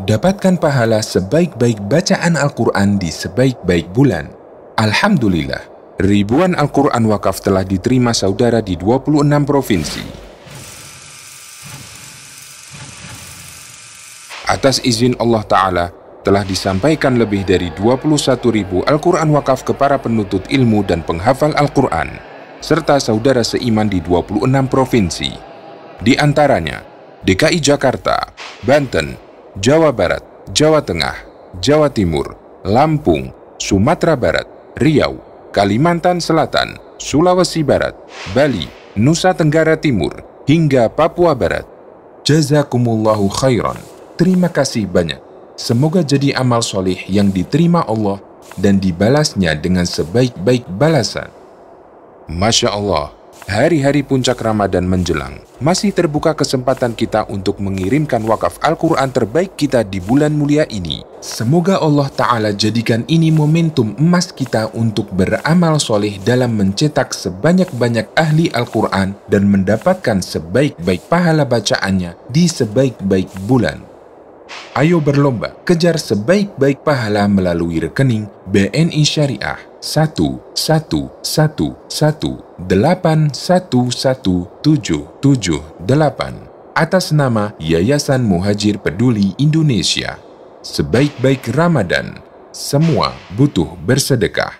Dapatkan pahala sebaik-baik bacaan Al-Quran di sebaik-baik bulan. Alhamdulillah, ribuan Al-Quran wakaf telah diterima saudara di 26 provinsi. Atas izin Allah Ta'ala, telah disampaikan lebih dari 21 ribu Al-Quran wakaf ke para penuntut ilmu dan penghafal Al-Quran, serta saudara seiman di 26 provinsi. Di antaranya, DKI Jakarta, Banten, Jawa Barat, Jawa Tengah, Jawa Timur, Lampung, Sumatera Barat, Riau, Kalimantan Selatan, Sulawesi Barat, Bali, Nusa Tenggara Timur, hingga Papua Barat. Jazakumullahu khairan. Terima kasih banyak. Semoga jadi amal solih yang diterima Allah dan dibalasnya dengan sebaik-baik balasan. Masya Allah, hari-hari puncak Ramadan menjelang, masih terbuka kesempatan kita untuk mengirimkan wakaf Al-Quran terbaik kita di bulan mulia ini. Semoga Allah Ta'ala jadikan ini momentum emas kita untuk beramal soleh dalam mencetak sebanyak-banyak ahli Al-Quran dan mendapatkan sebaik-baik pahala bacaannya di sebaik-baik bulan. Ayo berlomba, kejar sebaik-baik pahala melalui rekening BNI Syariah 1111811778 atas nama Yayasan Muhajir Peduli Indonesia. Sebaik-baik Ramadan, semua butuh bersedekah.